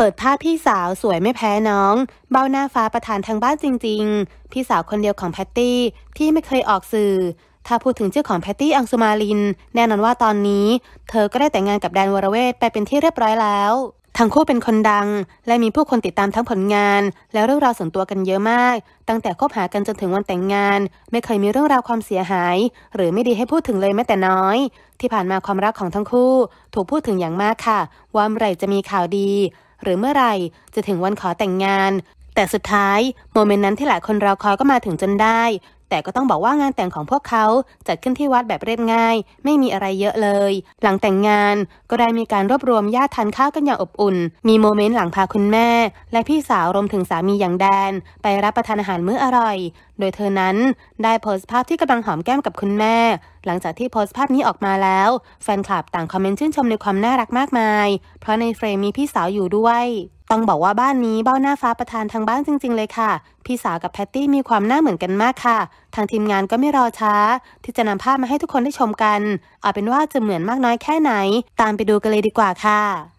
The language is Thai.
เปิดภาพพี่สาวสวยไม่แพ้น้อง เบ้าหน้าฟ้าประธานทางบ้านจริง ๆ พี่สาวคนเดียวของแพตตี้ที่ไม่เคยออกสื่อ ถ้าพูดถึงชื่อของแพตตี้อังสุมาลิน แน่นอนว่าตอนนี้ เธอก็ได้แต่งงานกับแดนวรเวทไปเป็นที่เรียบร้อยแล้ว ทั้งคู่เป็นคนดัง และมีผู้คนติดตามทั้งผลงาน และเรื่องราวส่วนตัวกันเยอะมาก ตั้งแต่คบหากันจนถึงวันแต่งงาน ไม่เคยมีเรื่องราวความเสียหาย หรือไม่ดีให้พูดถึงเลยแม้แต่น้อย ที่ผ่านมาความรักของทั้งคู่ ถูกพูดถึงอย่างมากค่ะ ว่าเมื่อไรจะมีข่าวดีหรือเมื่อไหร่จะถึงวันขอแต่งงาน แต่สุดท้าย โมเมนต์นั้นที่หลายคนรอคอยก็มาถึงจนได้แต่ก็ต้องบอกว่างานแต่งของพวกเขา จัดขึ้นที่วัดแบบเรียบง่าย ไม่มีอะไรเยอะเลย หลังแต่งงานก็ได้มีการรวบรวมญาติทานข้าวกันอย่างอบอุ่น มีโมเมนต์หลังพาคุณแม่ และพี่สาวรวมถึงสามีอย่างแดน ไปรับประทานอาหารมื้ออร่อย โดยเธอนั้น ได้โพสต์ภาพที่กำลังหอมแก้มกับคุณแม่ หลังจากที่โพสต์ภาพนี้ออกมาแล้วแฟนคลับต่างคอมเมนต์ชื่นชมในความน่ารักมากมาย เพราะในเฟรมมีพี่สาวอยู่ด้วยต้องบอกว่าบ้านนี้เบ้าหน้าฟ้าประธานทางบ้านจริง ๆ เลยค่ะ พี่สาวกับแพตตี้มีความหน้าเหมือนกันมากค่ะ ทางทีมงานก็ไม่รอช้า ที่จะนำภาพมาให้ทุกคนได้ชมกันเอาเป็นว่าจะเหมือนมากน้อยแค่ไหน ตามไปดูกันเลยดีกว่าค่ะ